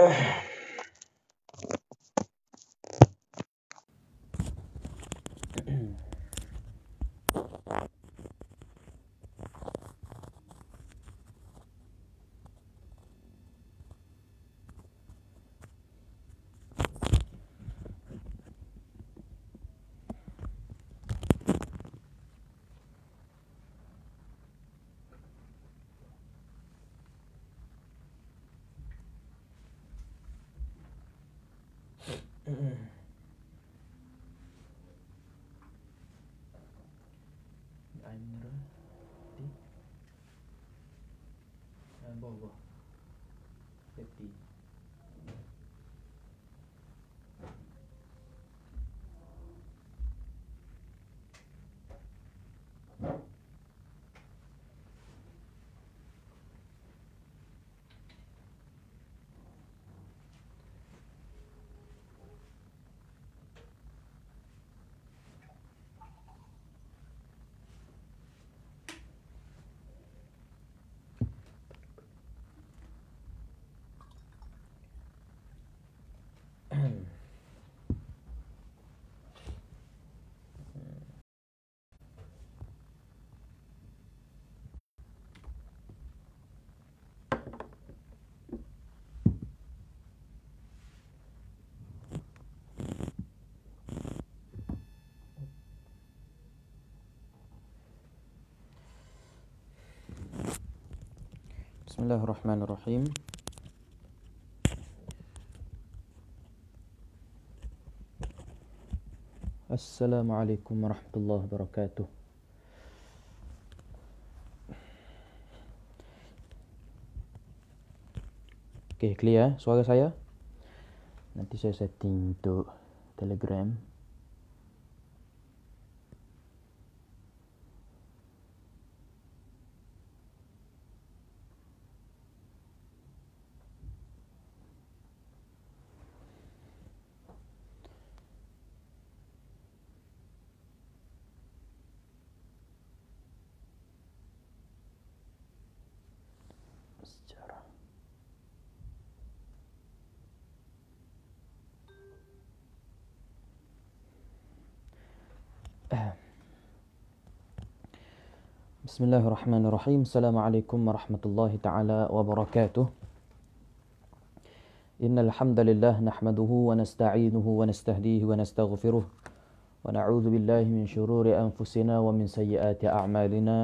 Uh, Ừ, ừ. anh rồi đi anh bỏ bỏ tiếp đi بسم الله الرحمن الرحيم السلام عليكم ورحمة الله وبركاته Oke, okay, clear suara saya. Nanti saya setting untuk Telegram. بسم الله الرحمن الرحيم السلام عليكم ورحمة الله تعالى وبركاته إن الحمد لله نحمده ونستعينه ونستهديه ونستغفره ونعوذ بالله من شرور أنفسنا ومن سيئات أعمالنا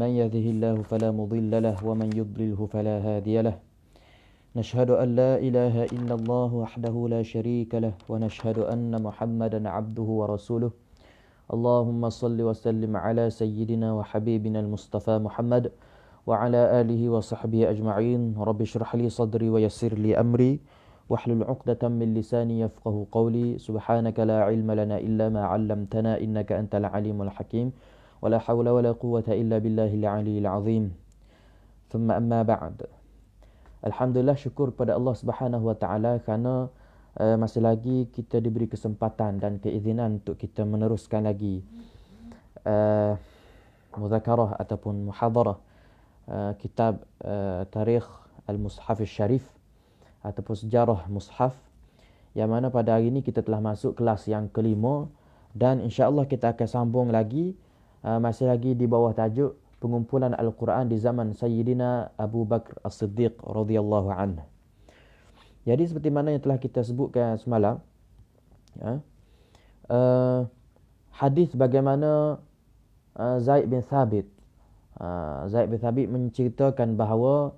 من يهده الله فلا مضل له ومن يضلله فلا هادي له نشهد أن لا إله إلا الله وحده لا شريك له ونشهد أن محمدا عبده ورسوله اللهم صل وسلم على سيدنا وحبيبنا المصطفى محمد وعلى آله وصحبه أجمعين رب اشرح لي صدري ويسر لي أمري واحلل عقدة من لساني يفقه قولي سبحانك لا علم لنا إلا ما علمتنا إنك أنت العليم الحكيم ولا حول ولا قوة إلا بالله العلي العظيم ثم أما بعد لله شكر pada Allah Subhanahu Wa Taala kerana uh, masih lagi kita diberi kesempatan dan keizinan untuk kita meneruskan lagi uh, eh, muzakarah ataupun muhadarah uh, eh, kitab uh, tarikh al-mushaf al-sharif ataupun sejarah mushaf yang mana pada hari ini kita telah masuk kelas yang kelima dan insyaallah kita akan sambung lagi uh, masih lagi di bawah tajuk pengumpulan al-Quran di zaman Sayyidina Abu Bakar As-Siddiq radhiyallahu anhu jadi seperti mana yang telah kita sebutkan semalam, ya, uh, hadis bagaimana uh, Zaid bin Thabit, uh, Zaid bin Thabit menceritakan bahawa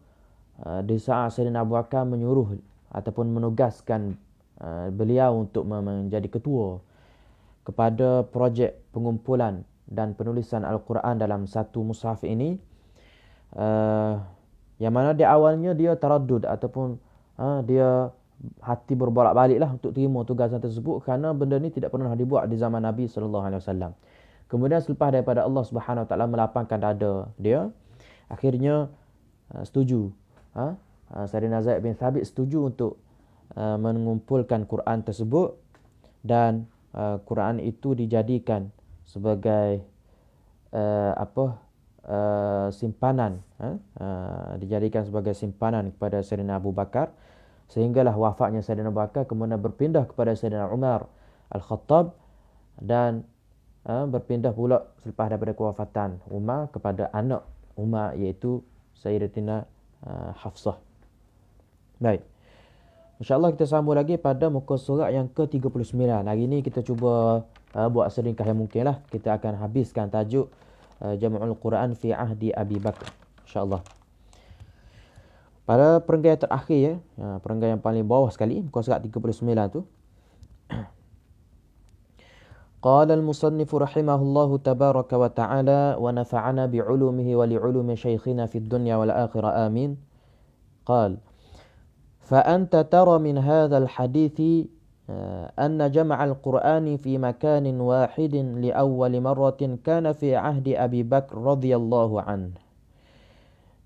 uh, di saat Sayyidina Abu Bakar menyuruh ataupun menugaskan uh, beliau untuk menjadi ketua kepada projek pengumpulan dan penulisan Al-Quran dalam satu mushaf ini, uh, yang mana di awalnya dia teradud ataupun ha, dia hati berbolak-balik lah untuk terima tugasan tersebut kerana benda ni tidak pernah dibuat di zaman Nabi sallallahu alaihi wasallam. Kemudian selepas daripada Allah Subhanahu taala melapangkan dada dia, akhirnya uh, setuju. Ha? Uh, ha, Sayyidina Zaid bin Thabit setuju untuk uh, mengumpulkan Quran tersebut dan uh, Quran itu dijadikan sebagai uh, apa uh, simpanan ha? uh, dijadikan sebagai simpanan kepada Sayyidina Abu Bakar Sehinggalah wafatnya Sayyidina Abu Bakar kemudian berpindah kepada Sayyidina Umar Al-Khattab dan uh, berpindah pula selepas daripada kewafatan Umar kepada anak Umar iaitu Sayyidatina uh, Hafsah. Baik. InsyaAllah kita sambung lagi pada muka surat yang ke-39. Hari ini kita cuba uh, buat seringkah yang mungkin lah. Kita akan habiskan tajuk uh, Jama'ul Quran Fi Ahdi Abi Bakar. InsyaAllah. Pada peringkat terakhir ya, ya, peringkat yang paling bawah sekali, muka surat 39 tu. Qala al-musannif rahimahullahu tabaraka wa ta'ala wa nafa'ana bi'ulumihi wa li'ulumi shaykhina fid dunya wal akhirah amin. Qal فأنت ترى من هذا الحديث أن جمع القرآن في مكان واحد لأول مرة كان في عهد أبي بكر رضي الله عنه.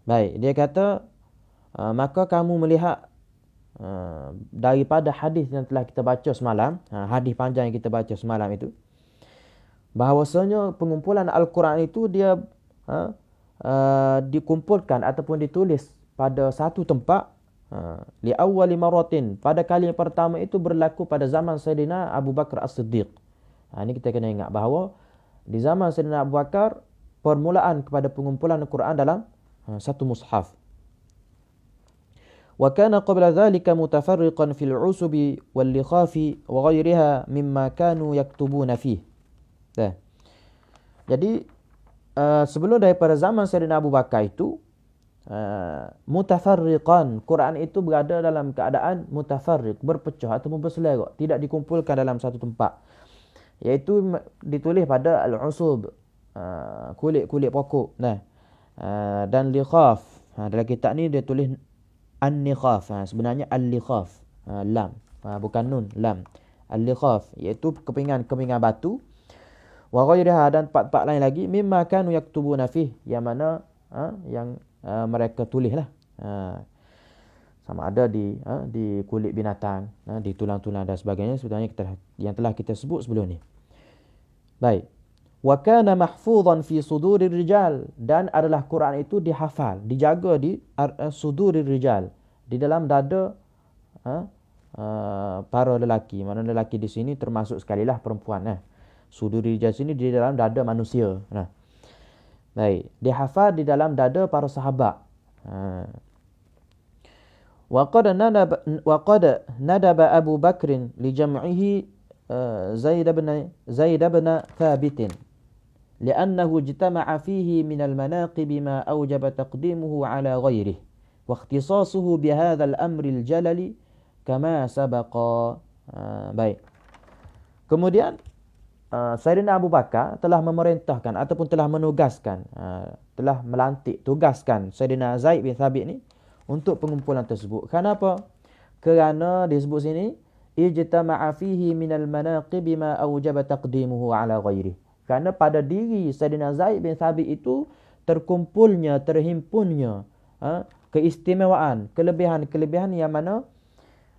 Baik, dia kata Ah, maka kamu melihat uh, daripada hadis yang telah kita baca semalam, uh, hadis panjang yang kita baca semalam itu, bahawasanya pengumpulan Al-Quran itu dia uh, uh, dikumpulkan ataupun ditulis pada satu tempat li lima rotin pada kali yang pertama itu berlaku pada zaman Sayyidina Abu Bakar As-Siddiq. Ha, ini kita kena ingat bahawa di zaman Sayyidina Abu Bakar permulaan kepada pengumpulan Al-Quran dalam ha, satu mushaf. وكان قبل ذلك متفرقا في العصب واللخاف وغيرها مما كانوا يكتبون فيه ده. jadi uh, sebelum daripada zaman Sayyidina Abu Bakar itu uh, mutafarriqan Quran itu berada dalam keadaan mutafarriq berpecah atau berselerak tidak dikumpulkan dalam satu tempat iaitu ditulis pada al-usub uh, kulit-kulit pokok nah uh, dan likhaf uh, dalam kitab ni dia tulis an-nikhaf. Ha, sebenarnya al-likhaf. Ha, lam. Ha, bukan nun. Lam. Al-likhaf. Iaitu kepingan-kepingan batu. Wa ghairiha dan tempat-tempat lain lagi. Mimma kanu yaktubu nafih. Yang mana ha, yang uh, mereka tulis lah. Ha, sama ada di ha, di kulit binatang, ha, di tulang-tulang dan sebagainya. Sebenarnya kita, yang telah kita sebut sebelum ni. Baik wa kana mahfuzan fi suduri rijal dan adalah Quran itu dihafal dijaga di uh, rijal di dalam dada ha, uh, para lelaki mana lelaki di sini termasuk sekali lah perempuan eh suduri rijal sini di dalam dada manusia nah baik dihafal di dalam dada para sahabat ha. wa qad nadaba wa qad nadaba Abu Bakr li jam'ihi eh, Zaid bin Zaid bin Thabit لأنه اجتمع فيه من المناقب ما أوجب تقديمه على غيره واختصاصه بهذا الأمر الجلل كما سبق baik kemudian Sayyidina Abu Bakar telah memerintahkan ataupun telah menugaskan telah melantik tugaskan Sayyidina Zaid bin Thabit ni untuk pengumpulan tersebut kenapa kerana disebut sini ijtama'a fihi minal manaqib ma awjaba taqdimuhu ala ghairihi kerana pada diri Sayyidina Zaid bin Thabit itu terkumpulnya, terhimpunnya ha, keistimewaan, kelebihan-kelebihan yang mana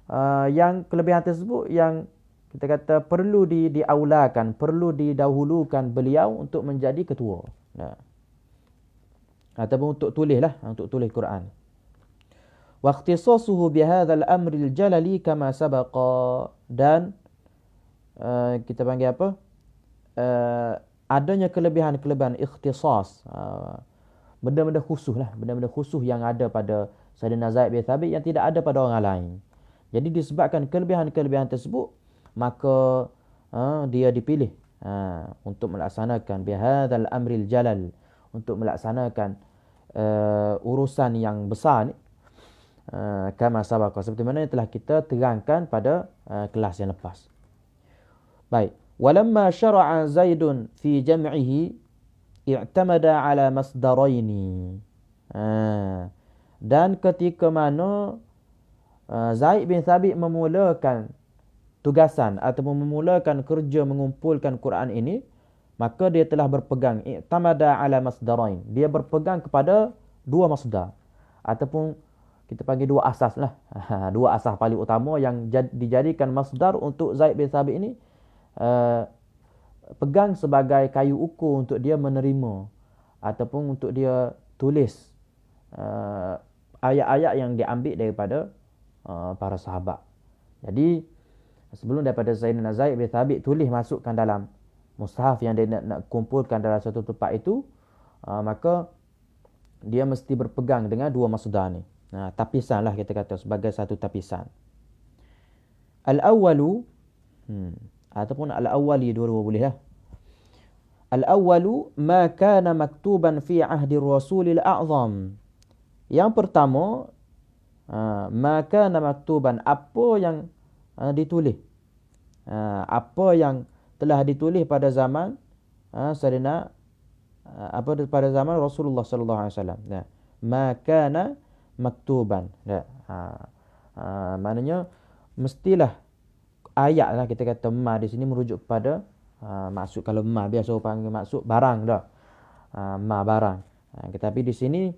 uh, yang kelebihan tersebut yang kita kata perlu di diaulakan, perlu didahulukan beliau untuk menjadi ketua. Nah. Ataupun untuk lah, ha, untuk tulis Quran. Waktu ikhtisasuhu bi hadzal amri jalali kama sabaqa dan uh, kita panggil apa? uh, adanya kelebihan-kelebihan ikhtisas uh, benda-benda khusus lah benda-benda khusus yang ada pada Sayyidina Zaid bin Thabit yang tidak ada pada orang lain jadi disebabkan kelebihan-kelebihan tersebut maka uh, dia dipilih uh, untuk melaksanakan bihadzal amril jalal untuk melaksanakan uh, urusan yang besar ni kama sabaqa seperti mana yang telah kita terangkan pada uh, kelas yang lepas. Baik. ولما شرع زيد في جمعه اعتمد على مصدرين dan ketika mana ha, Zaid bin Thabit memulakan tugasan atau memulakan kerja mengumpulkan Quran ini maka dia telah berpegang i'tamada ala masdarain dia berpegang kepada dua masdar ataupun kita panggil dua asas lah dua asas paling utama yang dijadikan masdar untuk Zaid bin Thabit ini Eh, pegang sebagai kayu ukur untuk dia menerima ataupun untuk dia tulis uh, ayat-ayat yang diambil daripada uh, para sahabat. Jadi sebelum daripada Zainal Zaid bin Thabit tulis masukkan dalam mushaf yang dia nak, nak kumpulkan dalam satu tempat itu uh, maka dia mesti berpegang dengan dua masdar ni. Nah, uh, tapisanlah kita kata sebagai satu tapisan. Al-awwalu hmm ataupun al-awwali ya, dua-dua boleh lah. Al-awwalu ma kana maktuban fi ahdi rasulil a'zam. Yang pertama, ha, ma kana maktuban, apa yang ha, ditulis. Ha, apa yang telah ditulis pada zaman Sayyidina apa pada zaman Rasulullah sallallahu alaihi wasallam. Ya. Ma kana maktuban. Ya. Ha. Ha. maknanya mestilah ayat lah kita kata ma di sini merujuk kepada uh, ha, maksud kalau ma biasa orang panggil maksud barang dah. Uh, ma barang. Uh, tetapi di sini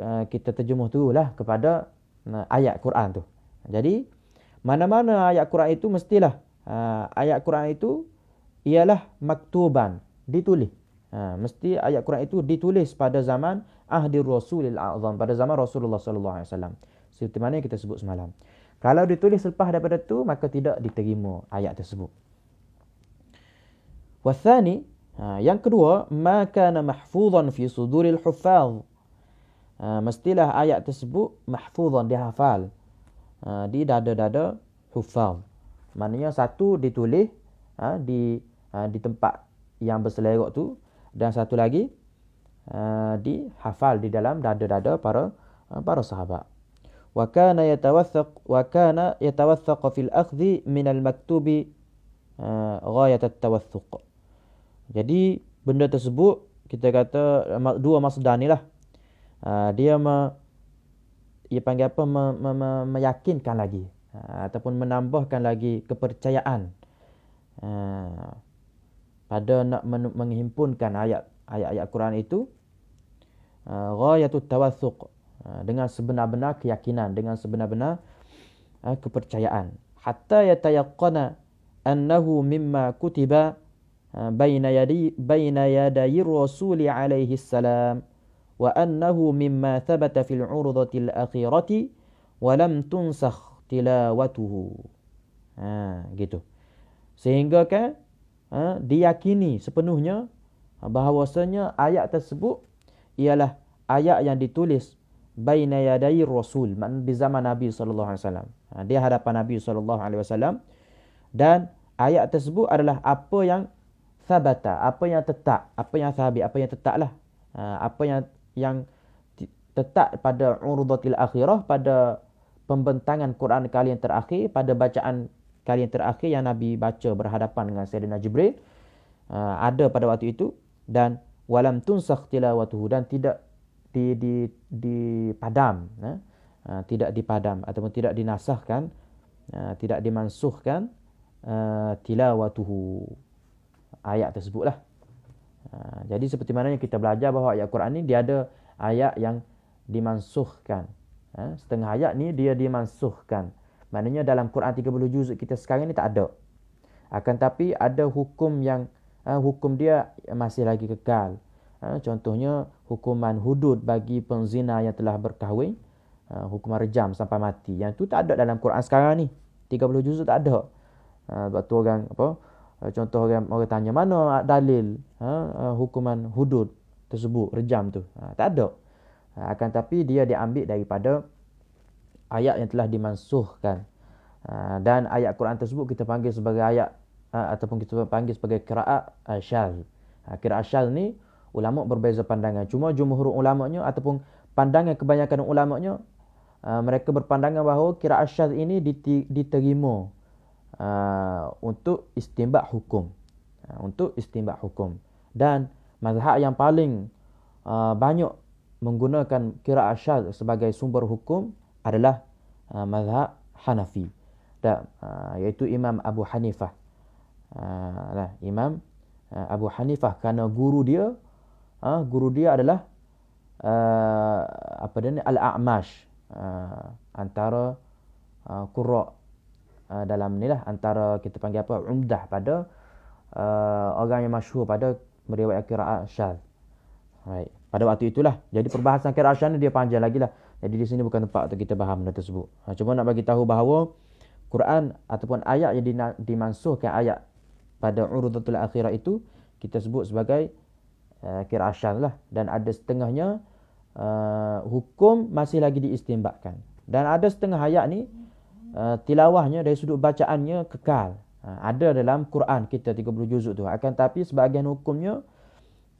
uh, kita terjemuh tu lah kepada uh, ayat Quran tu. Jadi mana-mana ayat Quran itu mestilah uh, ayat Quran itu ialah maktuban ditulis. Uh, mesti ayat Quran itu ditulis pada zaman ahli Rasulil Azam pada zaman Rasulullah sallallahu alaihi wasallam. Seperti mana kita sebut semalam. Kalau ditulis selepas daripada tu maka tidak diterima ayat tersebut. Wathani, ha, yang kedua, ma kana mahfuzan fi suduril huffaz. Ha, mestilah ayat tersebut mahfuzan dihafal ha, di dada-dada huffaz. Maknanya satu ditulis di di tempat yang berselerok tu dan satu lagi dihafal di dalam dada-dada para para sahabat. وكان يتوثق وكان يتوثق في الأخذ من المكتوب غاية التوثق jadi benda tersebut kita kata dua masdar ni lah eh, dia me, ia panggil apa me, me, me, meyakinkan lagi eh, ataupun menambahkan lagi kepercayaan eh, pada nak menghimpunkan ayat ayat-ayat Quran itu ghayatut tawassuq Ha, dengan sebenar-benar keyakinan dengan sebenar-benar ha, kepercayaan hatta yatayaqqana annahu mimma kutiba ha, baina yadi baina yadayi rasuli alaihi salam wa annahu mimma thabata fil urdati akhirati wa lam tunsakh tilawatuhu ha gitu sehingga kan ha, diyakini sepenuhnya bahawasanya ayat tersebut ialah ayat yang ditulis baina yaday rasul di zaman Nabi sallallahu alaihi wasallam. Ha, di hadapan Nabi sallallahu alaihi wasallam dan ayat tersebut adalah apa yang sabata, apa yang tetap, apa yang sabit, apa yang tetaplah. Ha, apa yang yang tetap pada urudatil akhirah pada pembentangan Quran kali yang terakhir pada bacaan kali yang terakhir yang Nabi baca berhadapan dengan Sayyidina Jibril ha, ada pada waktu itu dan walam tunsakh tilawatuhu dan tidak di di di padam ya. Ah, tidak dipadam ataupun tidak dinasahkan ah, tidak dimansuhkan ah, tilawatuhu ayat tersebutlah jadi seperti mana yang kita belajar bahawa ayat Quran ini dia ada ayat yang dimansuhkan setengah ayat ni dia dimansuhkan maknanya dalam Quran 30 juz kita sekarang ni tak ada akan tapi ada hukum yang hukum dia masih lagi kekal Ha, contohnya hukuman hudud bagi pengzina yang telah berkahwin ha, hukuman rejam sampai mati yang tu tak ada dalam Quran sekarang ni 30 juzuk tak ada ha, sebab tu orang apa contoh orang, orang tanya mana dalil hukuman hudud tersebut rejam tu tak ada akan tapi dia diambil daripada ayat yang telah dimansuhkan dan ayat Quran tersebut kita panggil sebagai ayat ataupun kita panggil sebagai qiraat syadz qiraat syadz ni ulama berbeza pandangan cuma jumhur ulama-nya ataupun pandangan kebanyakan ulama-nya uh, mereka berpandangan bahawa kira asyad ini diterima uh, untuk istimbak hukum uh, untuk istimbak hukum dan mazhab yang paling uh, banyak menggunakan kira asyad sebagai sumber hukum adalah uh, mazhab Hanafi dan uh, iaitu Imam Abu Hanifah. Uh, lah, Imam uh, Abu Hanifah kerana guru dia uh, uh, guru dia adalah uh, apa dia ni al-a'mash uh, antara uh, qurra uh, dalam ni lah antara kita panggil apa umdah pada uh, orang yang masyhur pada meriwayatkan qiraat syadz right pada waktu itulah jadi perbahasan qiraat syadz ni dia panjang lagi lah jadi di sini bukan tempat untuk kita faham benda tersebut ha, cuma nak bagi tahu bahawa Quran ataupun ayat yang dimansuhkan ayat pada urutatul akhirah itu kita sebut sebagai Eh, kira asyan lah. Dan ada setengahnya uh, hukum masih lagi diistimbakkan. Dan ada setengah ayat ni uh, tilawahnya dari sudut bacaannya kekal. Uh, ada dalam Quran kita 30 juzuk tu. Akan tapi sebahagian hukumnya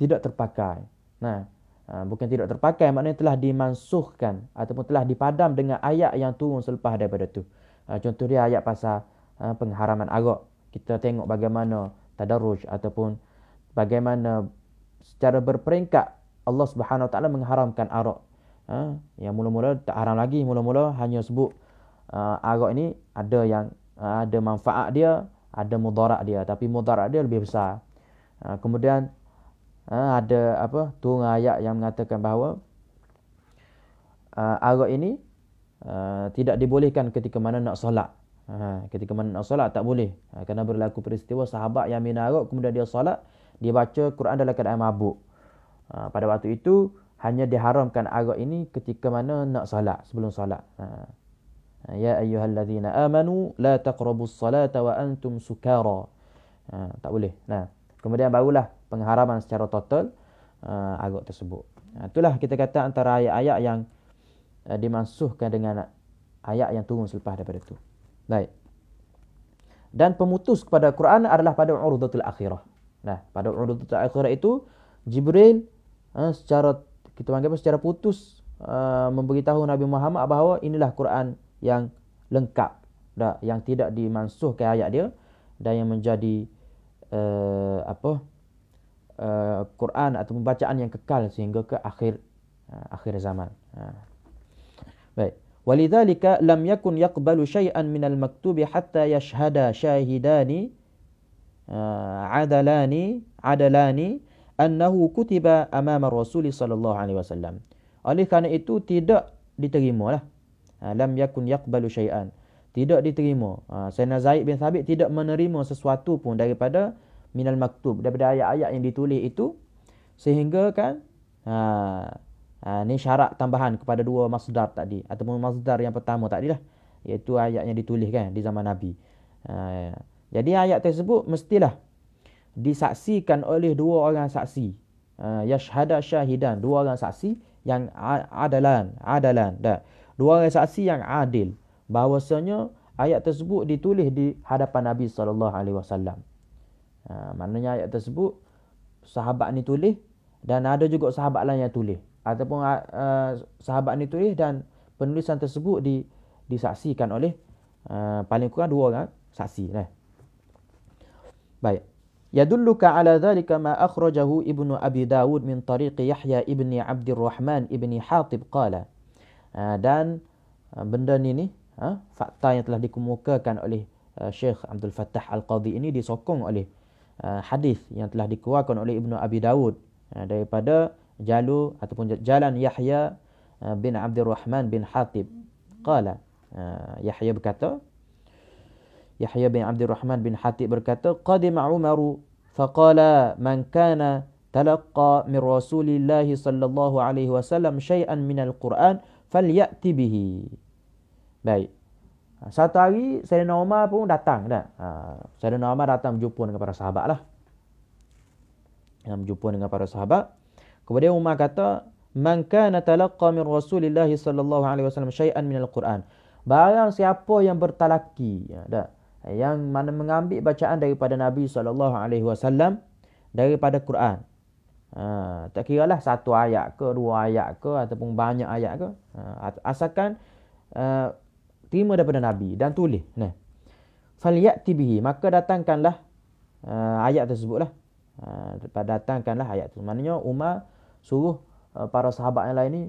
tidak terpakai. Nah, uh, bukan tidak terpakai maknanya telah dimansuhkan ataupun telah dipadam dengan ayat yang turun selepas daripada tu. Uh, contoh dia ayat pasal uh, pengharaman arak. Kita tengok bagaimana tadarruj ataupun bagaimana secara berperingkat Allah Subhanahu Wa Taala mengharamkan arak. Ha? Yang mula-mula tak haram lagi, mula-mula hanya sebut uh, ha, arak ini ada yang uh, ada manfaat dia, ada mudarat dia, tapi mudarat dia lebih besar. Uh, kemudian uh, ada apa? Tung ayat yang mengatakan bahawa uh, arak ini uh, tidak dibolehkan ketika mana nak solat. Ha, ketika mana nak solat tak boleh ha, kerana berlaku peristiwa sahabat yang minarok kemudian dia solat dia baca Quran dalam keadaan mabuk. Ha, pada waktu itu hanya diharamkan arak ini ketika mana nak salat sebelum salat. Ha. ha. Ya ayyuhallazina amanu la taqrabus salata wa antum sukara. Ha, tak boleh. Nah, kemudian barulah pengharaman secara total uh, ha, arak tersebut. Ha, itulah kita kata antara ayat-ayat yang uh, dimansuhkan dengan ayat yang turun selepas daripada itu. Baik. Dan pemutus kepada Quran adalah pada urdatul akhirah. Nah, pada urdatul akhirah itu Jibril ha, secara kita panggil secara putus ha, memberitahu Nabi Muhammad bahawa inilah Quran yang lengkap dah yang tidak dimansuhkan ayat dia dan yang menjadi uh, apa uh, Quran atau pembacaan yang kekal sehingga ke akhir uh, akhir zaman. Uh. Baik. Walidzalika lam yakun yaqbalu syai'an minal maktubi hatta yashhada shahidani. Ah, adalani adalani annahu kutiba amama rasul sallallahu alaihi wasallam oleh kerana itu tidak diterima. diterimalah ah, lam yakun yaqbalu syai'an tidak diterima ah, sayyidina zaid bin sabit tidak menerima sesuatu pun daripada minal maktub daripada ayat-ayat yang ditulis itu sehingga kan ha, ha ni syarat tambahan kepada dua masdar tadi ataupun masdar yang pertama tadi lah iaitu ayat yang ditulis kan di zaman nabi jadi ayat tersebut mestilah disaksikan oleh dua orang saksi. Uh, yashhada syahidan, dua orang saksi yang adalan, adalan. Dah. Dua orang saksi yang adil bahawasanya ayat tersebut ditulis di hadapan Nabi saw. alaihi wasallam. Ha, maknanya ayat tersebut sahabat ni tulis dan ada juga sahabat lain yang tulis ataupun ha, sahabat ni tulis dan penulisan tersebut disaksikan oleh paling kurang dua orang saksi lah. Baik. Yadulluka ala dhalika ma akhrajahu Ibnu Abi Dawud min tariq Yahya ibni Abdurrahman ibni Hatib qala. Ha, dan ha, benda ni ni, ha, fakta yang telah dikemukakan oleh Syekh Abdul Fattah Al-Qadhi ini disokong oleh hadis yang telah dikeluarkan oleh Ibnu Abi Dawud daripada jalu ataupun jalan Yahya bin Abdurrahman bin Hatib. Qala. Yahya berkata, Yahya bin Abdul Rahman bin Hatib berkata, Qadima Umaru faqala man kana talaqqa min Rasulillah sallallahu alaihi wasallam syai'an min al-Quran falyati bihi. Baik. Ha, satu hari Sayyidina Umar pun datang dah. Ha, Sayyidina Umar datang berjumpa dengan para sahabat lah. Dan berjumpa dengan para sahabat. Kemudian Umar kata, "Man kana talaqqa min Rasulillah sallallahu alaihi wasallam syai'an min al-Quran." Barang siapa yang bertalaki, ya, dah yang mana mengambil bacaan daripada Nabi sallallahu alaihi wasallam daripada Quran. Ha, tak kira lah satu ayat ke, dua ayat ke ataupun banyak ayat ke. Ha, asalkan uh, terima daripada Nabi dan tulis. Nah. Falyati bihi, maka datangkanlah uh, ayat tersebutlah. Ha, datangkanlah ayat tu. Maknanya Umar suruh uh, para sahabat yang lain ni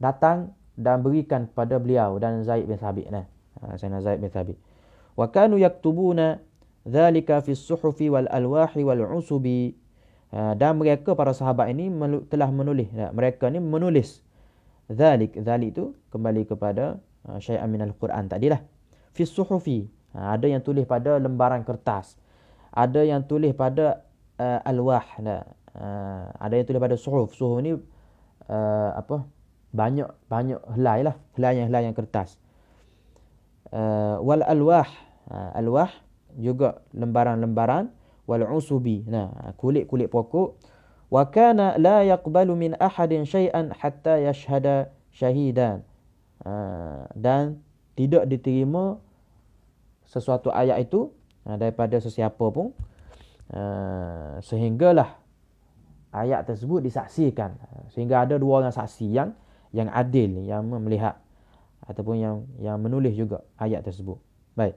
datang dan berikan kepada beliau dan Zaid bin Thabit. Nah. Ha, Zaid bin Thabit. وكانوا يكتبون ذلك في الصحف والألواح والعصب dan mereka para sahabat ini telah menulis ya, mereka ini menulis zalik zalik itu kembali kepada ha, syai'an min al-Quran lah. fi suhufi ha, ada yang tulis pada lembaran kertas ada yang tulis pada uh, alwah nah. Ya, ha, uh, ada yang tulis pada suhuf suhuf ini uh, e, apa banyak banyak helai lah helai yang helai yang kertas uh, wal alwah uh, alwah juga lembaran-lembaran wal usubi nah kulit-kulit pokok wa kana la yaqbalu min ahadin shay'an hatta yashhada shahidan uh, dan tidak diterima sesuatu ayat itu uh, daripada sesiapa pun uh, sehinggalah ayat tersebut disaksikan sehingga ada dua orang saksi yang yang adil yang melihat ataupun yang yang menulis juga ayat tersebut baik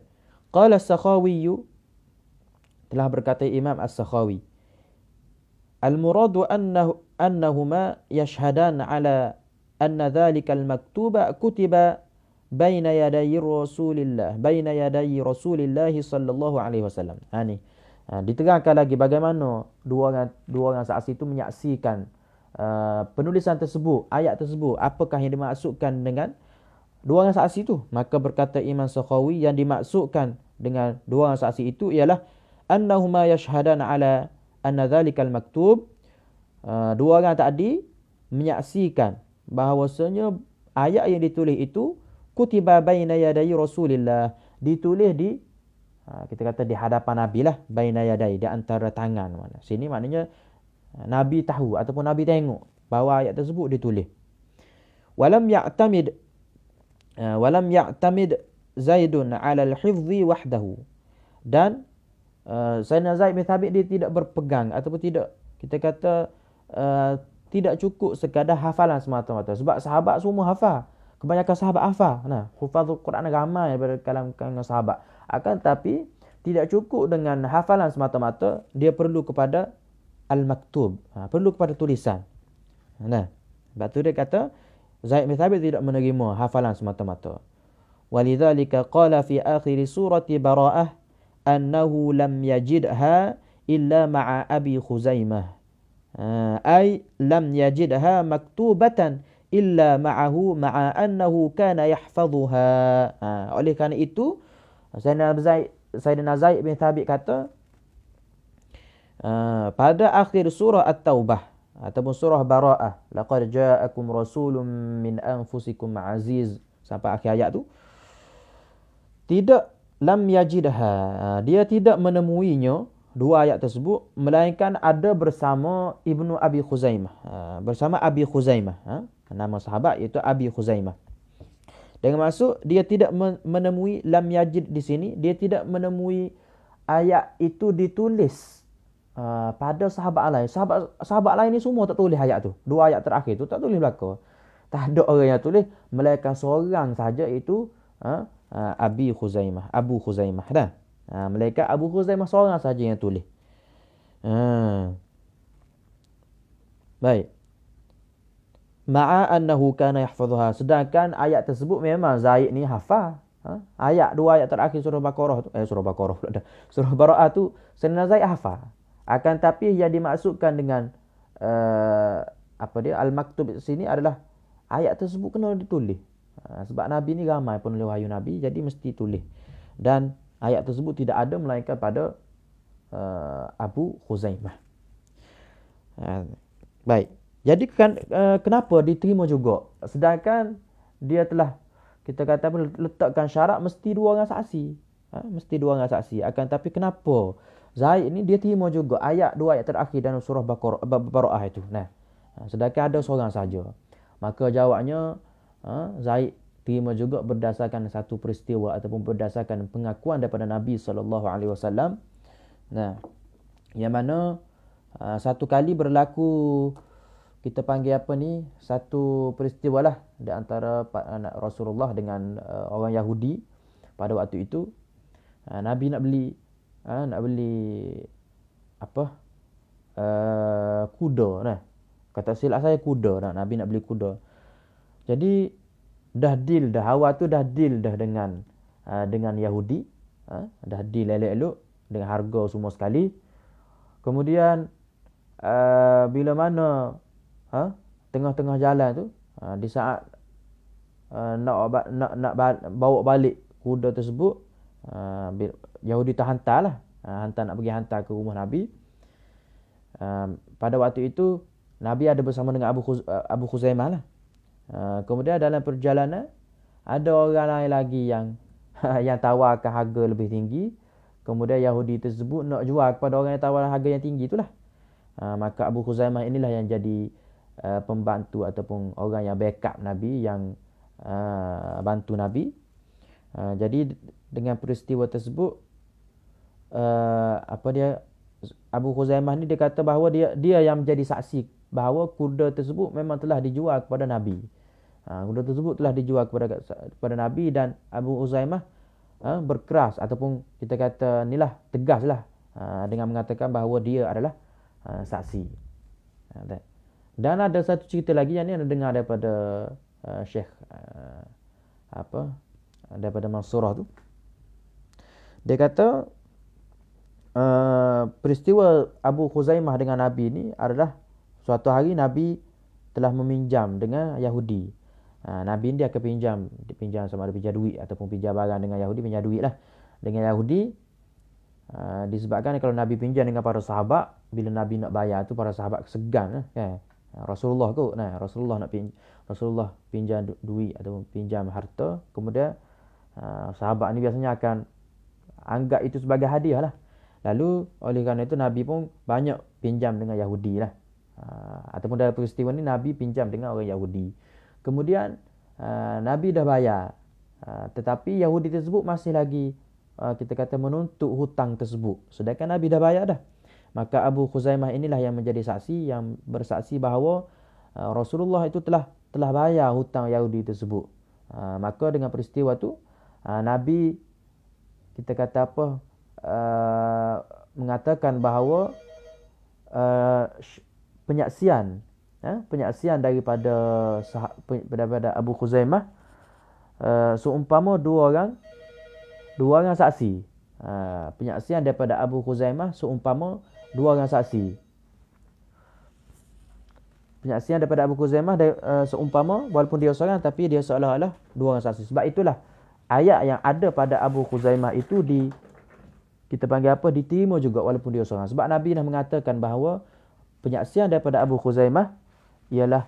Qala As-Sakhawi telah berkata Imam As-Sakhawi al murad annahu annahuma yashhadan ala anna dhalika al-maktuba kutiba baina yaday Rasulillah baina yaday Rasulillah sallallahu alaihi wasallam. Ha ni. Ha, diterangkan lagi bagaimana dua orang dua orang saksi itu menyaksikan uh, penulisan tersebut, ayat tersebut, apakah yang dimaksudkan dengan uh, dua orang saksi itu. Maka berkata Imam Sakhawi yang dimaksudkan dengan dua orang saksi itu ialah annahuma yashhadan ala anna zalikal maktub. Ah, dua orang tadi menyaksikan bahawasanya ayat yang ditulis itu kutiba baina yaday Rasulillah ditulis di ah, kita kata di hadapan Nabi lah baina yaday di antara tangan mana. Sini maknanya ah, Nabi tahu ataupun Nabi tengok bahawa ayat tersebut ditulis. Walam ya'tamid Eh, walam ya'tamid Zaidun ala al hifzi wahdahu dan uh, eh, Zainal Zaid bin Thabit dia tidak berpegang ataupun tidak kita kata uh, tidak cukup sekadar hafalan semata-mata sebab sahabat semua hafal kebanyakan sahabat hafal nah hufazul Quran ramai daripada kalangan sahabat akan tapi tidak cukup dengan hafalan semata-mata dia perlu kepada al-maktub ha, perlu kepada tulisan nah batu dia kata Zaid bin Thabit tidak menerima hafalan semata-mata. Walidzalika qala fi akhir surati Bara'ah annahu lam yajidha illa ma'a Abi Khuzaimah. Ha, ai lam yajidha maktubatan illa ma'ahu ma'a annahu kana yahfazuha. Ha, oleh kerana itu Zaidina Zaid bin Thabit kata ha, pada akhir surah At-Taubah ataupun surah Bara'ah laqad ja'akum rasulun min anfusikum aziz sampai akhir ayat tu tidak lam yajidha dia tidak menemuinya dua ayat tersebut melainkan ada bersama Ibnu Abi Khuzaimah ha, bersama Abi Khuzaimah ha? nama sahabat iaitu Abi Khuzaimah dengan maksud dia tidak menemui lam yajid di sini dia tidak menemui ayat itu ditulis Ah, pada sahabat lain. Sahabat sahabat lain ni semua tak tulis ayat tu. Dua ayat terakhir tu tak tulis belaka. Tak ada orang yang tulis mereka seorang saja itu uh, uh, Abi Khuzaimah, Abu Khuzaimah dah. Uh, mereka Abu Khuzaimah seorang saja yang tulis. Hmm. Baik. Ma'a annahu kana yahfazuha. Sedangkan ayat tersebut memang Zaid ni hafal. Ha? Ayat dua ayat terakhir surah Baqarah tu. Eh surah Baqarah pula dah. Surah Bara'ah tu Sayyidina Zaid hafal. Akan tapi yang dimaksudkan dengan uh, apa dia al-maktub sini adalah ayat tersebut kena ditulis. Ha, sebab Nabi ni ramai pun oleh wahyu Nabi Jadi mesti tulis Dan ayat tersebut tidak ada melainkan pada uh, Abu Khuzaimah uh, Baik Jadi kan, uh, kenapa diterima juga Sedangkan dia telah Kita kata letakkan syarat mesti dua orang saksi uh, Mesti dua orang saksi Akan tapi kenapa Zaid ni dia terima juga ayat dua ayat terakhir dalam surah Baqarah Bar- itu. Nah. Ha, sedangkan ada seorang saja. Maka jawabnya ha, Zaid terima juga berdasarkan satu peristiwa ataupun berdasarkan pengakuan daripada Nabi sallallahu alaihi wasallam. Nah. Yang mana ha, satu kali berlaku kita panggil apa ni satu peristiwa lah di antara Rasulullah dengan uh, orang Yahudi pada waktu itu ha, Nabi nak beli ha, nak beli apa uh, kuda nah kata silap saya kuda nak nabi nak beli kuda jadi dah deal dah Hawa tu dah deal dah dengan uh, dengan Yahudi ha, dah deal elok-elok dengan harga semua sekali kemudian uh, bila mana ha, tengah-tengah jalan tu di saat nak nak nak bawa balik kuda tersebut uh, Yahudi tu hantar lah uh, hantar nak pergi hantar ke rumah Nabi uh, pada waktu itu Nabi ada bersama dengan Abu Khuz, Abu Khuzaimah lah uh, kemudian dalam perjalanan ada orang lain lagi yang yang tawarkan harga lebih tinggi kemudian Yahudi tersebut nak jual kepada orang yang tawarkan harga yang tinggi itulah uh, maka Abu Khuzaimah inilah yang jadi Uh, pembantu ataupun orang yang backup Nabi yang uh, bantu Nabi uh, jadi dengan peristiwa tersebut uh, apa dia Abu Khuzaimah ni dia kata bahawa dia dia yang menjadi saksi bahawa kuda tersebut memang telah dijual kepada Nabi. Ha, kuda tersebut telah dijual kepada kepada Nabi dan Abu Uzaimah ha, berkeras ataupun kita kata inilah tegaslah ha, dengan mengatakan bahawa dia adalah ha, saksi. Ha, dan ada satu cerita lagi yang ni anda dengar daripada uh, eh, Syekh uh, eh, apa daripada Mansurah tu. Dia kata uh, peristiwa Abu Khuzaimah dengan Nabi ni adalah suatu hari Nabi telah meminjam dengan Yahudi. Uh, Nabi ni dia akan pinjam, dia pinjam sama ada pinjam duit ataupun pinjam barang dengan Yahudi, pinjam duit lah. Dengan Yahudi, uh, disebabkan kalau Nabi pinjam dengan para sahabat, bila Nabi nak bayar tu para sahabat segan lah. Kan? Rasulullah kot, nah, Rasulullah nak pinjam. Rasulullah pinjam duit ataupun pinjam harta. Kemudian uh, sahabat ni biasanya akan anggap itu sebagai hadiah lah. Lalu oleh kerana itu Nabi pun banyak pinjam dengan Yahudi lah. Uh, ataupun dalam peristiwa ni Nabi pinjam dengan orang Yahudi. Kemudian uh, Nabi dah bayar. Uh, tetapi Yahudi tersebut masih lagi uh, kita kata menuntut hutang tersebut. Sedangkan Nabi dah bayar dah. Maka Abu Khuzaimah inilah yang menjadi saksi yang bersaksi bahawa uh, Rasulullah itu telah telah bayar hutang Yahudi tersebut. Uh, maka dengan peristiwa tu uh, Nabi kita kata apa uh, mengatakan bahawa uh, penyaksian eh, penyaksian daripada sahab, daripada Abu Khuzaimah uh, seumpama dua orang dua orang saksi uh, penyaksian daripada Abu Khuzaimah seumpama dua orang saksi penyaksian daripada Abu Khuzaimah uh, seumpama walaupun dia seorang tapi dia seolah-olah dua orang saksi sebab itulah ayat yang ada pada Abu Khuzaimah itu di kita panggil apa diterima juga walaupun dia seorang sebab Nabi dah mengatakan bahawa penyaksian daripada Abu Khuzaimah ialah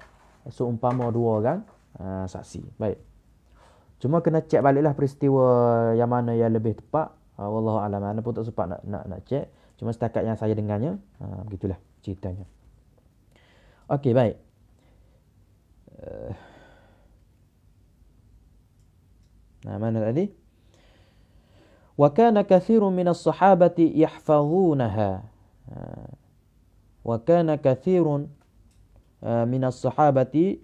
seumpama dua orang uh, saksi. Baik. Cuma kena cek baliklah peristiwa yang mana yang lebih tepat. Uh, Wallahu alam. Ana pun tak sempat nak nak nak cek. Cuma setakat yang saya dengarnya, uh, begitulah ceritanya. Okey, baik. Uh, Nah, mana tadi? Wa kana katsirun minas sahabati yahfazunaha. Wa kana katsirun minas sahabati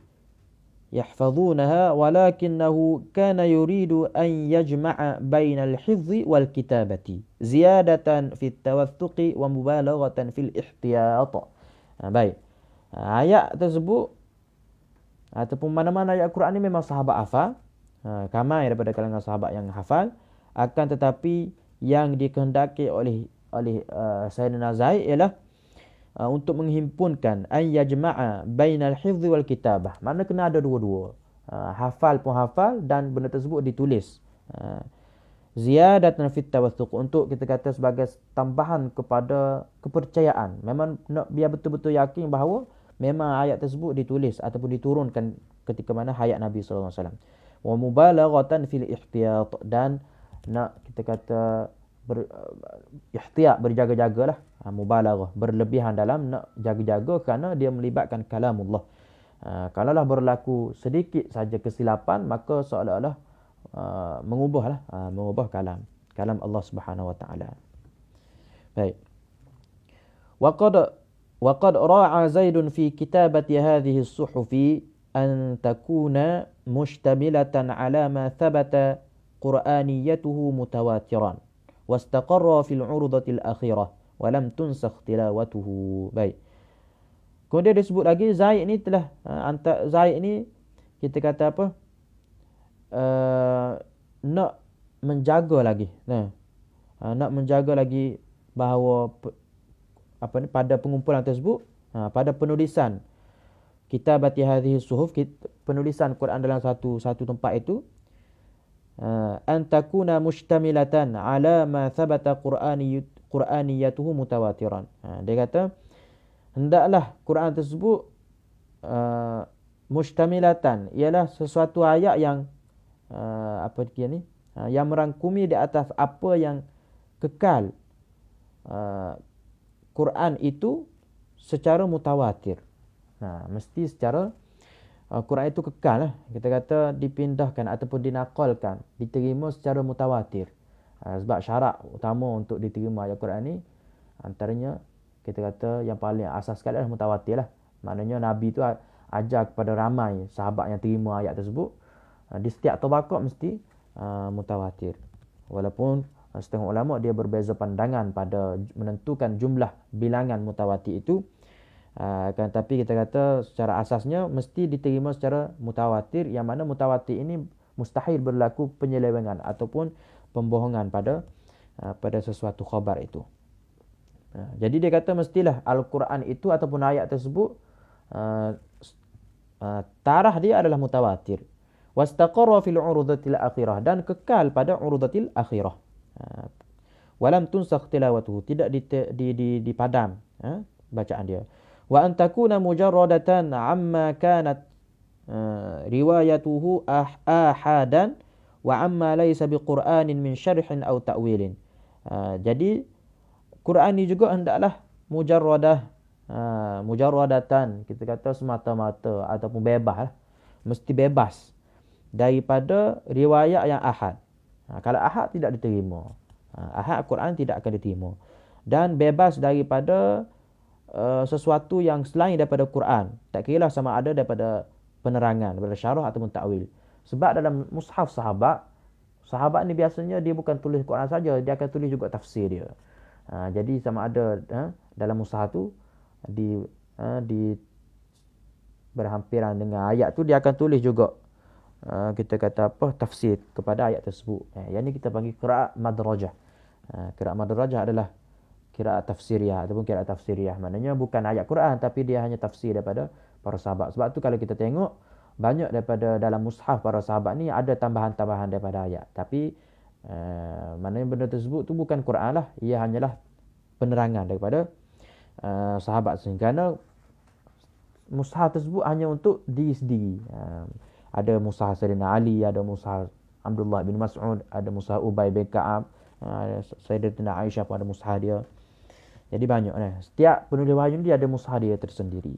yahfazunaha walakinahu kana yuridu an yajma'a bainal hifzi wal kitabati ziyadatan fit tawathuqi wa mubalaghatan fil ihtiyat. Nah, baik. Ayat tersebut ataupun mana-mana ayat Quran ini memang sahabat hafal Ha, ramai daripada kalangan sahabat yang hafal akan tetapi yang dikehendaki oleh oleh uh, Sayyidina Zaid ialah uh, untuk menghimpunkan an yajma'a bainal hifz wal kitabah mana kena ada dua-dua uh, hafal pun hafal dan benda tersebut ditulis uh, ziyadatan fit tawathuq untuk kita kata sebagai tambahan kepada kepercayaan memang nak biar betul-betul yakin bahawa memang ayat tersebut ditulis ataupun diturunkan ketika mana hayat Nabi sallallahu alaihi wasallam wa mubalaghatan fil ihtiyat dan nak kita kata ber, ihtiyat berjaga-jagalah ha, mubalaghah berlebihan dalam nak jaga-jaga kerana dia melibatkan kalamullah ha, kalau lah berlaku sedikit saja kesilapan maka seolah-olah uh, ha, mengubahlah ha, mengubah kalam kalam Allah Subhanahu wa taala baik wa qad wa qad ra'a zaidun fi kitabati hadhihi as-suhufi an takuna مشتملة على ما ثبت mutawatiran, متواترا واستقر في العروضة الأخيرة ولم تنسخ تلاوته باي Kemudian dia sebut lagi Zaid ni telah ha, anta. Zaid ni kita kata apa uh, nak menjaga lagi nah. Uh, nak menjaga lagi bahawa apa ni pada pengumpulan tersebut uh, pada penulisan kita bati hadhihi suhuf penulisan Quran dalam satu satu tempat itu uh, an takuna ala ma thabata quraniyut quraniyatuhu mutawatiran uh, dia kata hendaklah Quran tersebut uh, mushtamilatan ialah sesuatu ayat yang uh, apa dia ni uh, yang merangkumi di atas apa yang kekal uh, Quran itu secara mutawatir Nah, ha, mesti secara uh, Quran itu kekal lah. Kita kata dipindahkan ataupun dinakalkan, diterima secara mutawatir. Uh, sebab syarat utama untuk diterima ayat Quran ini antaranya kita kata yang paling asas sekali adalah mutawatir lah. Maknanya Nabi itu ajar kepada ramai sahabat yang terima ayat tersebut. Uh, di setiap tabakat mesti uh, mutawatir. Walaupun setengah ulama dia berbeza pandangan pada menentukan jumlah bilangan mutawatir itu Ah, kan tapi kita kata secara asasnya mesti diterima secara mutawatir yang mana mutawatir ini mustahil berlaku penyelewengan ataupun pembohongan pada uh, pada sesuatu khabar itu. Uh, jadi dia kata mestilah al-Quran itu ataupun ayat tersebut uh, uh, tarah dia adalah mutawatir. Wastaqarra fil 'urudatil akhirah dan kekal pada 'urudatil akhirah. walam tunsakh tilawatuhu tidak di, di, dipadam uh, bacaan dia wa an takuna mujarradatan amma kanat eh, riwayatuhu ah-, ahadan wa amma laysa biqur'anin min syarhin aw ta'wilin eh, jadi Quran ni juga hendaklah mujarradah aa, eh, mujarradatan kita kata semata-mata ataupun bebas lah. mesti bebas daripada riwayat yang ahad ha, kalau ahad tidak diterima ha, ahad Quran tidak akan diterima dan bebas daripada Uh, sesuatu yang selain daripada Quran. Tak kira lah sama ada daripada penerangan, daripada syarah ataupun ta'wil. Sebab dalam mushaf sahabat, sahabat ni biasanya dia bukan tulis Quran saja, dia akan tulis juga tafsir dia. Ha, jadi sama ada ha, dalam mushaf tu, di, ha, di berhampiran dengan ayat tu, dia akan tulis juga ha, kita kata apa tafsir kepada ayat tersebut. Ha, yang ni kita panggil Quran madrajah. Ha, Quran madrajah adalah kiraat tafsiriah ataupun kiraat tafsiriah maknanya bukan ayat Quran tapi dia hanya tafsir daripada para sahabat sebab tu kalau kita tengok banyak daripada dalam mushaf para sahabat ni ada tambahan-tambahan daripada ayat tapi uh, maknanya benda tersebut tu bukan Quran lah ia hanyalah penerangan daripada uh, sahabat sehingga mushaf tersebut hanya untuk diri sendiri uh, ada mushaf Sayyidina Ali ada mushaf Abdullah bin Mas'ud ada mushaf Ubay bin Ka'ab Sayyidatina Aisyah pun ada mushaf dia. Jadi banyak lah. Setiap penulis wahyu ni dia ada musah dia tersendiri.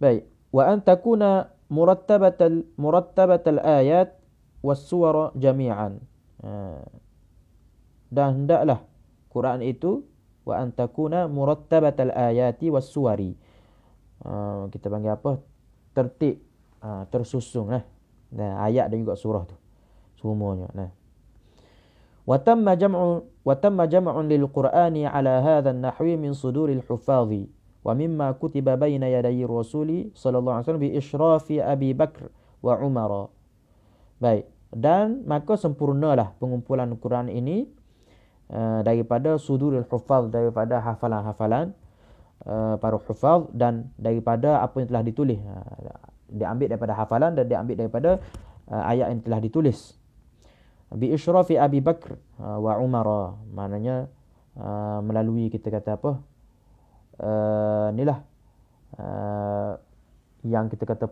Baik. Wa an takuna murattabatal murattabatal ayat was suwara jami'an. Ha. Dan hendaklah Quran itu wa an takuna murattabatal ayati was suwari. Ha, kita panggil apa? Tertib ha, tersusun lah. Nah, ayat dan juga surah tu. Semuanya. Nah. وتم جمع وتم جمع للقرآن على هذا النحو من صدور الحفاظ ومما كتب بين يدي الرسول صلى الله عليه وسلم بإشراف أبي بكر وعمر Baik. Dan maka sempurnalah pengumpulan Quran ini uh, daripada sudurul hufaz daripada hafalan-hafalan uh, eh, para hufaz dan daripada apa yang telah ditulis. Uh, diambil daripada hafalan dan diambil daripada uh, ayat yang telah ditulis bi israfi Abi Bakr ha, wa Umar maknanya uh, melalui kita kata apa uh, ha, inilah uh, yang kita kata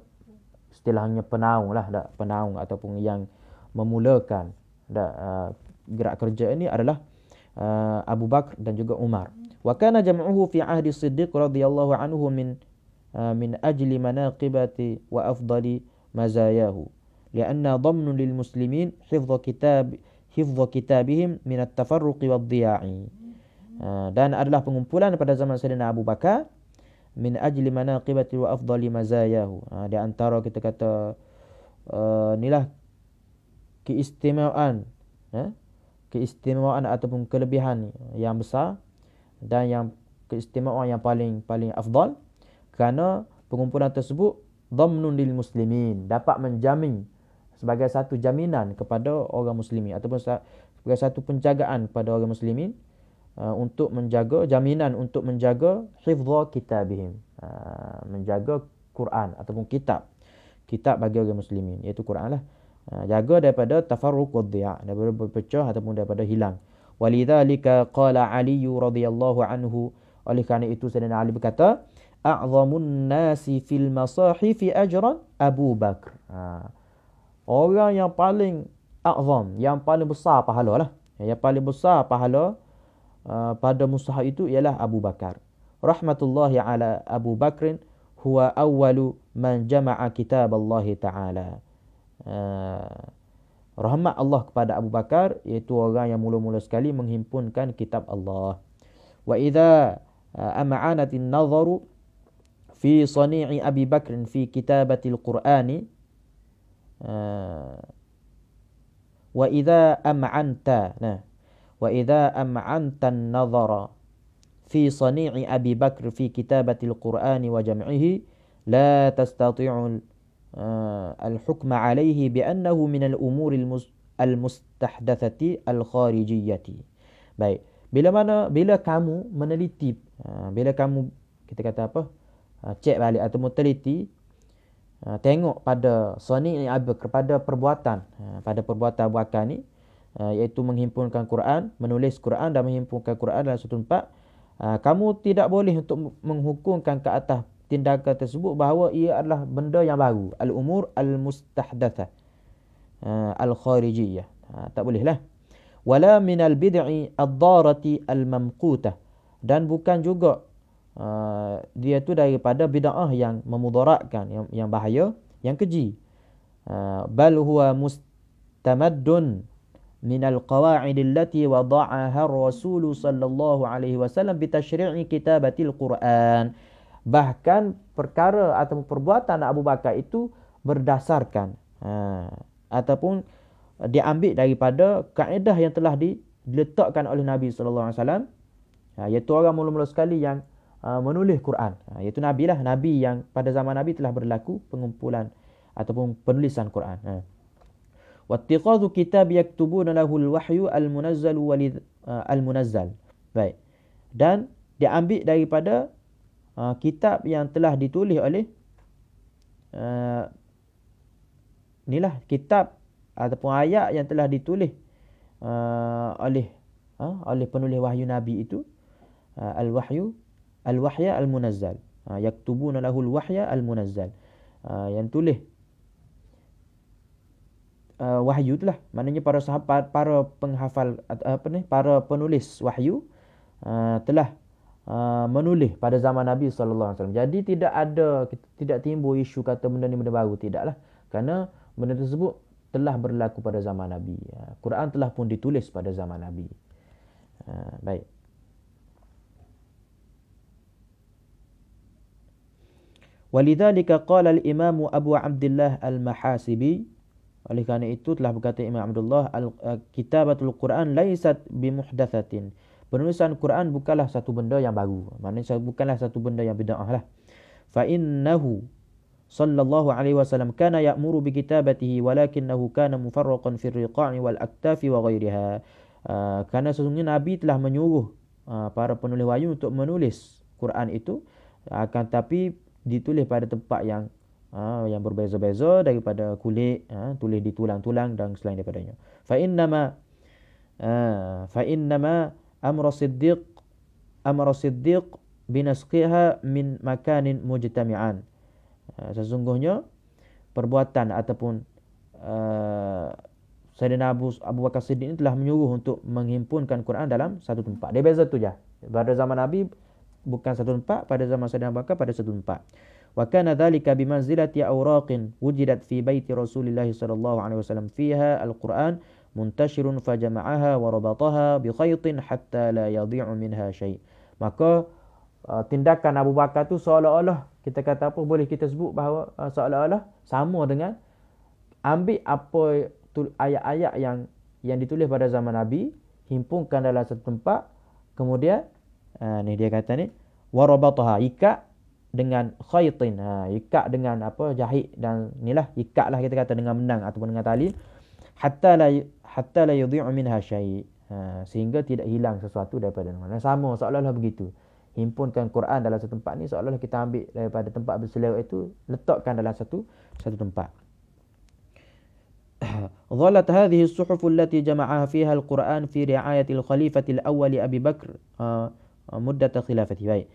istilahnya penaung lah dak penaung ataupun yang memulakan dak uh, gerak kerja ini adalah uh, Abu Bakr dan juga Umar. Wa kana jam'uhu fi ahdi Siddiq radhiyallahu anhu min min ajli manaqibati wa afdali mazayahu. لأن ضمن للمسلمين حفظ كتاب حفظ كتابهم من التفرق والضياع dan adalah pengumpulan pada zaman Sayyidina Abu Bakar min ajli manaqibati wa afdali mazayahu ah, di antara kita kata eh, inilah keistimewaan eh, keistimewaan ataupun kelebihan yang besar dan yang keistimewaan yang paling paling afdal kerana pengumpulan tersebut dhamnun lil muslimin dapat menjamin sebagai satu jaminan kepada orang muslimin ataupun sebagai satu penjagaan kepada orang muslimin uh, untuk menjaga jaminan untuk menjaga hifdha kitabihim uh, menjaga Quran ataupun kitab kitab bagi orang muslimin iaitu Quranlah lah uh, jaga daripada tafarruq wadhi'a daripada berpecah ataupun daripada hilang walidzalika qala ali radhiyallahu anhu oleh kerana itu Sayyidina Ali berkata a'zamun nasi fil masahifi ajran Abu Bakr. uh, orang yang paling azam, yang paling besar pahala lah. Ya, yang paling besar pahala uh, pada mustahab itu ialah Abu Bakar. Rahmatullahi ala Abu Bakrin huwa awwalu man jama'a kitab Allah Ta'ala. Uh, rahmat Allah kepada Abu Bakar iaitu orang yang mula-mula sekali menghimpunkan kitab Allah. Wa idza uh, am'anatin nadharu fi sani'i Abu Bakr fi kitabati al-Qur'ani آه. وإذا أمعنت وإذا أمعنت النظر في صنيع أبي بكر في كتابة القرآن وجمعه لا تستطيع آه، الحكم عليه بأنه من الأمور المستحدثة الخارجية baik bila mana bila kamu meneliti آه، bila kamu kita kata apa cek balik atau meneliti Ah, tengok pada sunni ni abu kepada perbuatan ah, pada perbuatan buatan ni ah, iaitu menghimpunkan Quran, menulis Quran dan menghimpunkan Quran dalam satu tempat kamu tidak boleh untuk menghukumkan ke atas tindakan tersebut bahawa ia adalah benda yang baru al-umur al-mustahdatha al-kharijiyah tak boleh lah. wala min al-bid'i ad-darati al-mamquta dan bukan juga uh, dia tu daripada bid'ah yang memudaratkan yang, yang bahaya yang keji uh, bal huwa mustamaddun min al-qawaid allati wada'aha ar-rasul sallallahu alaihi wasallam bi tashri'i kitabatil quran bahkan perkara atau perbuatan Abu Bakar itu berdasarkan uh, ataupun diambil daripada kaedah yang telah diletakkan oleh Nabi sallallahu alaihi wasallam iaitu orang mula-mula sekali yang Uh, menulis Quran. Uh, iaitu Nabi lah. Nabi yang pada zaman Nabi telah berlaku pengumpulan ataupun penulisan Quran. Uh. Wattiqadhu kitab yaktubuna lahu wahyu al-munazzal walid al-munazzal. Baik. Dan diambil daripada uh, kitab yang telah ditulis oleh uh, inilah kitab ataupun ayat yang telah ditulis uh, oleh uh, oleh penulis wahyu nabi itu uh, al-wahyu al-wahya al-munazzal. Ha, yaktubuna lahu al-wahya al-munazzal. Ha, yang tulis uh, wahyu itulah. Maknanya para sahabat, para penghafal apa ni, para penulis wahyu uh, telah uh, menulis pada zaman Nabi sallallahu alaihi wasallam. Jadi tidak ada tidak timbul isu kata benda ni benda baru tidaklah. Kerana benda tersebut telah berlaku pada zaman Nabi. Quran telah pun ditulis pada zaman Nabi. Uh, baik. ولذلك قال الإمام أبو عبد الله المحاسبي oleh kerana itu telah berkata Imam Abdullah eh, Kitabatul Quran laisat bimuhdathatin Penulisan Quran bukanlah satu benda yang baru Maksudnya bukanlah satu benda yang bidah lah Fa'innahu Sallallahu alaihi wasallam Kana ya'muru bi kitabatihi Walakinahu kana mufarraqan fir riqa'i wal aktafi wa ghairiha uh, Kerana sesungguhnya Nabi telah menyuruh ah, Para penulis wayu untuk menulis Quran itu akan tapi ditulis pada tempat yang ha, yang berbeza-beza daripada kulit ha, tulis di tulang-tulang dan selain daripadanya fa innama ha, fa innama amru siddiq amru siddiq binasqiha min makanin mujtami'an ha, sesungguhnya perbuatan ataupun uh, Sayyidina Abu, Abu Bakar Siddiq ini telah menyuruh untuk menghimpunkan Quran dalam satu tempat. Dia beza tu je. Pada zaman Nabi, bukan satu tempat pada zaman Saidina Abu Bakar pada satu tempat. Wa kana dhalika bi manzilati awraqin wujidat fi baiti Rasulillah sallallahu alaihi wasallam fiha al-Qur'an muntashirun fajama'aha wa rabataha bi khaytin hatta la yadhi'u minha shay. Maka uh, tindakan Abu Bakar tu seolah-olah kita kata apa boleh kita sebut bahawa uh, seolah-olah sama dengan ambil apa ayat-ayat yang yang ditulis pada zaman Nabi himpunkan dalam satu tempat kemudian Ha, ni dia kata ni. Warabataha ikat dengan khaitin. Ha, ikat dengan apa jahit dan inilah lah kita kata dengan menang ataupun dengan tali. Hatta la hatta la yudhi'u minha syai'. Ha, sehingga tidak hilang sesuatu daripada mana. Sama seolah-olah begitu. Himpunkan Quran dalam satu tempat ni seolah-olah kita ambil daripada tempat berselerak itu letakkan dalam satu satu tempat. Zalat ظلت هذه الصحف fiha al-Quran fi في رعاية الخليفة الأول أبي بكر Ah, muddat khilafati baik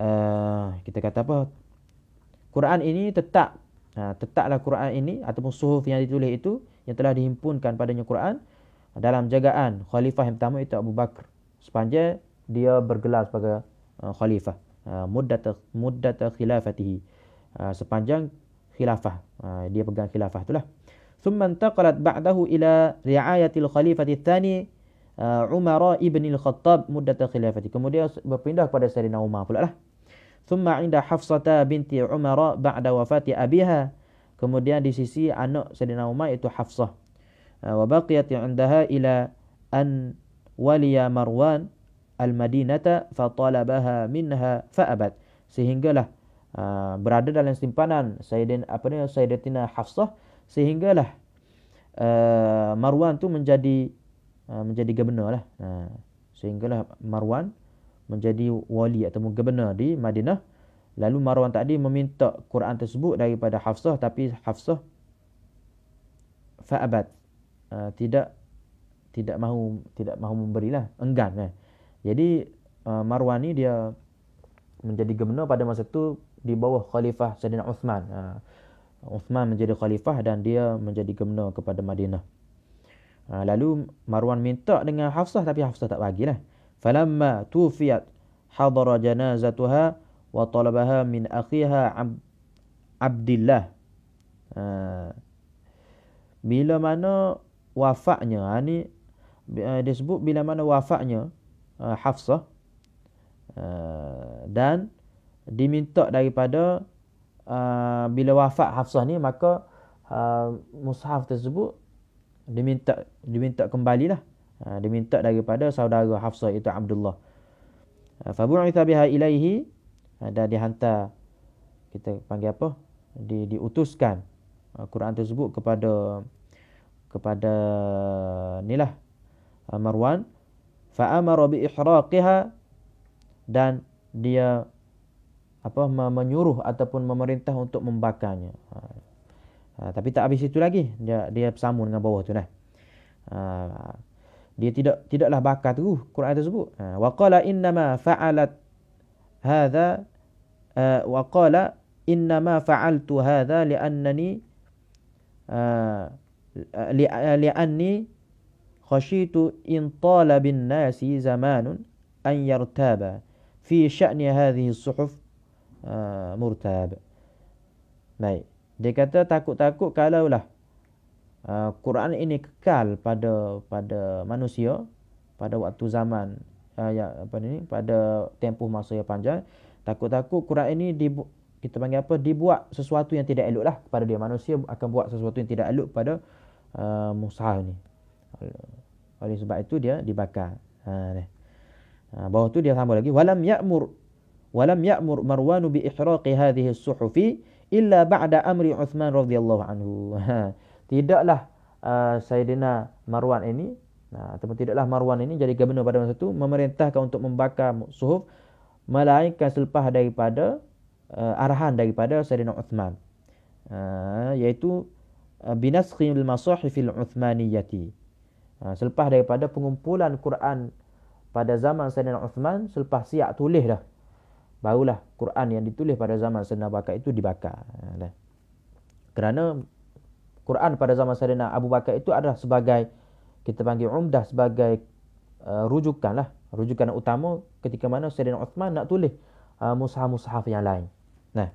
uh, kita kata apa Quran ini tetap uh, tetaplah Quran ini ataupun suhuf yang ditulis itu yang telah dihimpunkan padanya Quran dalam jagaan khalifah yang pertama itu Abu Bakar sepanjang dia bergelar sebagai uh, khalifah uh, muddat muddat khilafatihi uh, sepanjang khilafah uh, dia pegang khilafah itulah ثم انتقلت بعده الى رعايه الخليفه الثاني uh, Umar ibn al-Khattab muddat khilafati. Kemudian berpindah kepada Sayyidina Umar pula lah. Thumma inda Hafsata binti Umar ba'da wafati abiha. Kemudian di sisi anak Sayyidina Umar itu Hafsah. Uh, wa baqiyat 'indaha ila an waliya Marwan al-Madinata fa talabaha minha fa abad. Sehinggalah uh, berada dalam simpanan Sayyidin apa ni Sayyidatina Hafsah sehinggalah uh, Marwan tu menjadi Ah, menjadi gubernur lah. Ha, sehinggalah Marwan menjadi wali ataupun gubernur di Madinah. Lalu Marwan tadi meminta Quran tersebut daripada Hafsah tapi Hafsah fa'abat. Ha, tidak tidak mahu tidak mahu memberilah enggan eh. Jadi uh, Marwan ni dia menjadi gubernur pada masa tu di bawah khalifah Saidina Uthman. Uh, Uthman menjadi khalifah dan dia menjadi gubernur kepada Madinah. Ha, lalu Marwan minta dengan Hafsah tapi Hafsah tak bagilah. Falamma tufiyat hadara janazatuha wa talabaha min akhiha Ab Abdillah. Ha, bila mana wafaknya ha, ah, ni disebut bila mana wafaknya ha, Hafsah dan diminta daripada bila wafat Hafsah ni maka ha, mushaf tersebut dia minta dia minta kembalilah ha, dia minta daripada saudara Hafsah itu Abdullah ha, fa bu'itha biha ilaihi ada ha, dihantar kita panggil apa di diutuskan ha, Quran tersebut kepada kepada inilah Marwan fa amara bi ihraqiha dan dia apa menyuruh ataupun memerintah untuk membakarnya Ha, tapi tak habis itu lagi. Dia dia bersambung dengan bawah tu nah. Ha, dia tidak tidaklah bakar tu uh, Quran tersebut. Ha, wa qala inna ma fa'alat hadha uh, wa qala inna ma fa'altu hadha li'annani uh, li'anni khashitu in tala bin nasi zamanun an yartaba fi sya'ni hadhihi suhuf uh, murtab. Baik. Dia kata takut-takut kalaulah uh, Quran ini kekal pada pada manusia pada waktu zaman uh, ya apa ini pada tempoh masa yang panjang takut-takut Quran ini dibu- kita panggil apa dibuat sesuatu yang tidak elok lah kepada dia manusia akan buat sesuatu yang tidak elok pada uh, Musa ni. Oleh sebab itu dia dibakar. Ha ni. Ha, bawah tu dia sambung lagi walam ya'mur walam ya'mur marwanu bi ihraqi hadhihi as-suhufi illa ba'da amri Uthman radhiyallahu anhu. Ha. Tidaklah uh, Sayyidina Marwan ini nah, ha, ataupun tidaklah Marwan ini jadi gubernur pada masa itu memerintahkan untuk membakar suhuf melainkan selepas daripada uh, arahan daripada Sayyidina Uthman. Uh, iaitu uh, binaskhi al-masahifil Uthmaniyyati. Uh, ha, selepas daripada pengumpulan Quran pada zaman Sayyidina Uthman selepas siap tulis dah barulah Quran yang ditulis pada zaman Sayyidina Bakar itu dibakar. Eh, kerana Quran pada zaman Sayyidina Abu Bakar itu adalah sebagai kita panggil umdah sebagai uh, rujukan lah, rujukan utama ketika mana Sayyidina Uthman nak tulis eh, mushaf-mushaf yang lain. Nah.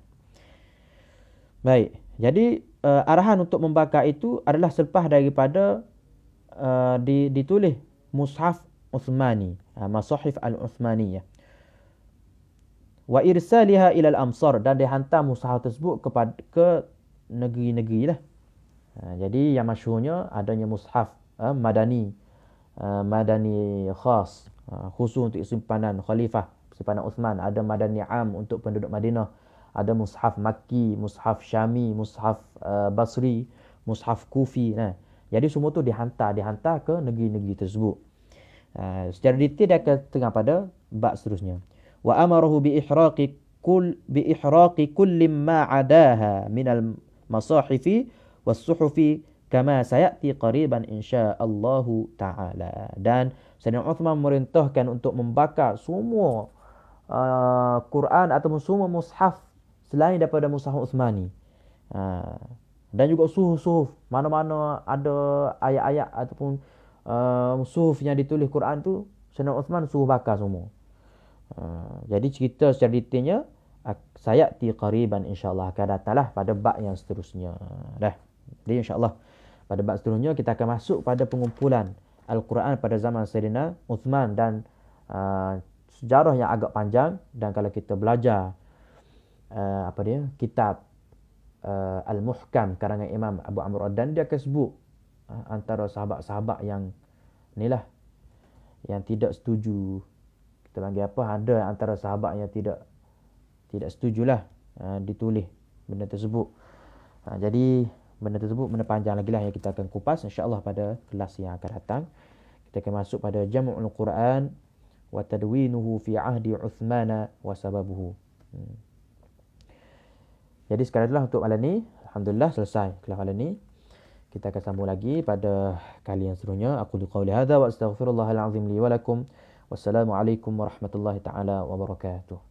Baik. Jadi uh, arahan untuk membakar itu adalah selepas daripada uh, ditulis mushaf Uthmani, uh, Masahif al-Uthmaniyah wa irsaliha ila al-amsar dan dihantar musahar tersebut kepada ke negeri-negeri lah. Ha, jadi yang masyhurnya adanya mushaf ha, madani ha, madani khas ha, khusus untuk simpanan khalifah simpanan Uthman ada madani am untuk penduduk Madinah ada mushaf makki mushaf syami mushaf uh, basri mushaf kufi nah jadi semua tu dihantar dihantar ke negeri-negeri tersebut ha, secara detail dia akan terang pada bab seterusnya Wa bi وأمره بإحراق كل بإحراق كل ما عداها من المصاحف والصحف كما سيأتي قريبا إن شاء Allah Taala dan Sayyidina Uthman merintahkan untuk membakar semua uh, Quran atau semua mushaf selain daripada mushaf Uthmani. Uh, dan juga suhuf-suhuf mana-mana ada ayat-ayat ataupun uh, suhuf yang ditulis Quran tu Sayyidina Uthman suruh bakar semua. Ah, jadi cerita secara detailnya ah, saya ti qariban insyaallah akan datanglah pada bab yang seterusnya. Ah, dah. Jadi insyaallah pada bab seterusnya kita akan masuk pada pengumpulan Al-Quran pada zaman Sayyidina Uthman dan uh, sejarah yang agak panjang dan kalau kita belajar uh, apa dia kitab uh, Al-Muhkam karangan Imam Abu Amr Ad-Dan dia akan sebut uh, antara sahabat-sahabat yang inilah yang tidak setuju uh, kita panggil apa ada antara sahabat yang tidak tidak setujulah uh, ditulis benda tersebut. Uh, jadi benda tersebut benda panjang lagi lah yang kita akan kupas insyaAllah pada kelas yang akan datang. Kita akan masuk pada jamu'ul Quran wa tadwinuhu fi ahdi Uthmana wa sababuhu. Hmm. Jadi sekarang itulah untuk malam ni. Alhamdulillah selesai kelas malam ni. Kita akan sambung lagi pada kali yang seterusnya. Aku qawli hadha wa astaghfirullahalazim li walakum. lakum. Wassalamualaikum warahmatullahi taala wabarakatuh.